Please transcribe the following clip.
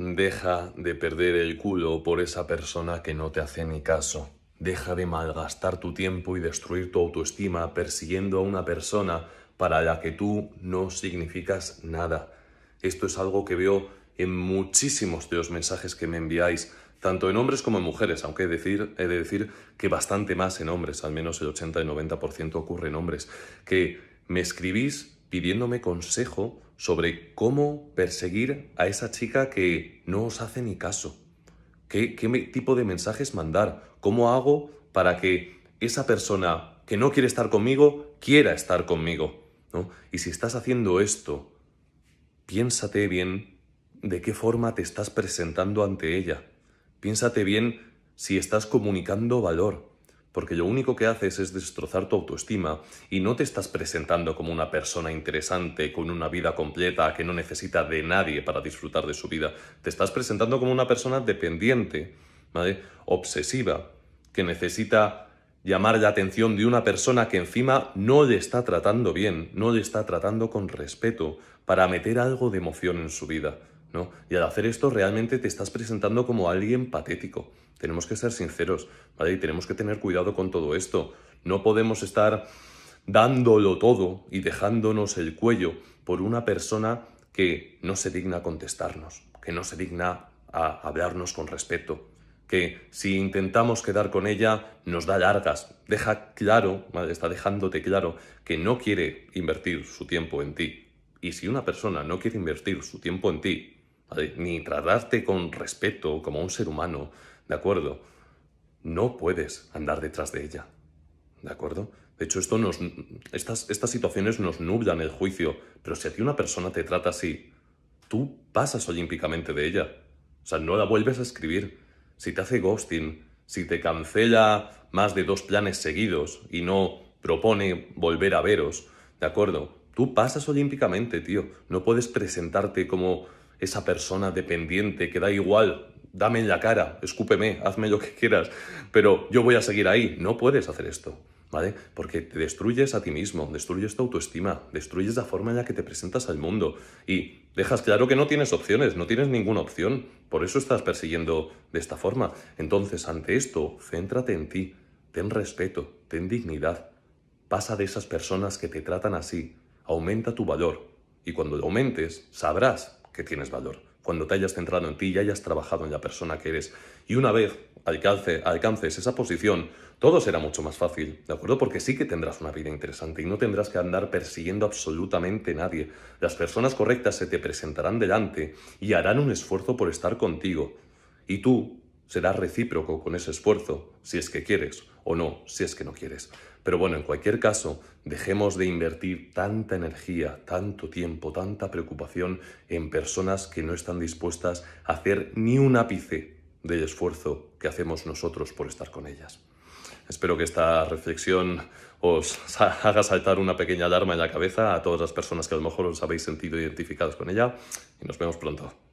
Deja de perder el culo por esa persona que no te hace ni caso. Deja de malgastar tu tiempo y destruir tu autoestima persiguiendo a una persona para la que tú no significas nada. Esto es algo que veo en muchísimos de los mensajes que me enviáis, tanto en hombres como en mujeres, aunque he de decir, he decir que bastante más en hombres, al menos el 80 y 90% ocurre en hombres, que me escribís pidiéndome consejo sobre cómo perseguir a esa chica que no os hace ni caso. ¿Qué, tipo de mensajes mandar? ¿Cómo hago para que esa persona que no quiere estar conmigo quiera estar conmigo? Y si estás haciendo esto, piénsate bien de qué forma te estás presentando ante ella. Piénsate bien si estás comunicando valor porque lo único que haces es destrozar tu autoestima y no te estás presentando como una persona interesante, con una vida completa, que no necesita de nadie para disfrutar de su vida. Te estás presentando como una persona dependiente, obsesiva, que necesita llamar la atención de una persona que encima no le está tratando bien, no le está tratando con respeto, para meter algo de emoción en su vida. Y al hacer esto realmente te estás presentando como alguien patético. Tenemos que ser sinceros, Y tenemos que tener cuidado con todo esto. No podemos estar dándolo todo y dejándonos el cuello por una persona que no se digna contestarnos, que no se digna a hablarnos con respeto, que si intentamos quedar con ella nos da largas. Deja claro, está dejándote claro que no quiere invertir su tiempo en ti. Y si una persona no quiere invertir su tiempo en ti, ni tratarte con respeto como un ser humano, ¿de acuerdo? No puedes andar detrás de ella, ¿de acuerdo? De hecho, esto nos, estas, estas situaciones nos nublan el juicio, pero si a ti una persona te trata así, tú pasas olímpicamente de ella. O sea, no la vuelves a escribir. Si te hace ghosting, si te cancela más de dos planes seguidos y no propone volver a veros, ¿de acuerdo? Tú pasas olímpicamente, tío. No puedes presentarte como esa persona dependiente que da igual, dame en la cara, escúpeme, hazme lo que quieras, pero yo voy a seguir ahí. No puedes hacer esto. ¿Vale? Porque te destruyes a ti mismo, destruyes tu autoestima, destruyes la forma en la que te presentas al mundo y dejas claro que no tienes opciones, no tienes ninguna opción, por eso estás persiguiendo de esta forma. Entonces, ante esto, céntrate en ti, ten respeto, ten dignidad, pasa de esas personas que te tratan así, aumenta tu valor y cuando lo aumentes, sabrás que tienes valor, cuando te hayas centrado en ti y hayas trabajado en la persona que eres. Y una vez alcance, alcances esa posición, todo será mucho más fácil, ¿de acuerdo? Porque sí que tendrás una vida interesante y no tendrás que andar persiguiendo absolutamente nadie. Las personas correctas se te presentarán delante y harán un esfuerzo por estar contigo. Y tú será recíproco con ese esfuerzo, si es que quieres o no, si es que no quieres. Pero bueno, en cualquier caso, dejemos de invertir tanta energía, tanto tiempo, tanta preocupación en personas que no están dispuestas a hacer ni un ápice del esfuerzo que hacemos nosotros por estar con ellas. Espero que esta reflexión os haga saltar una pequeña alarma en la cabeza a todas las personas que a lo mejor os habéis sentido identificados con ella y nos vemos pronto.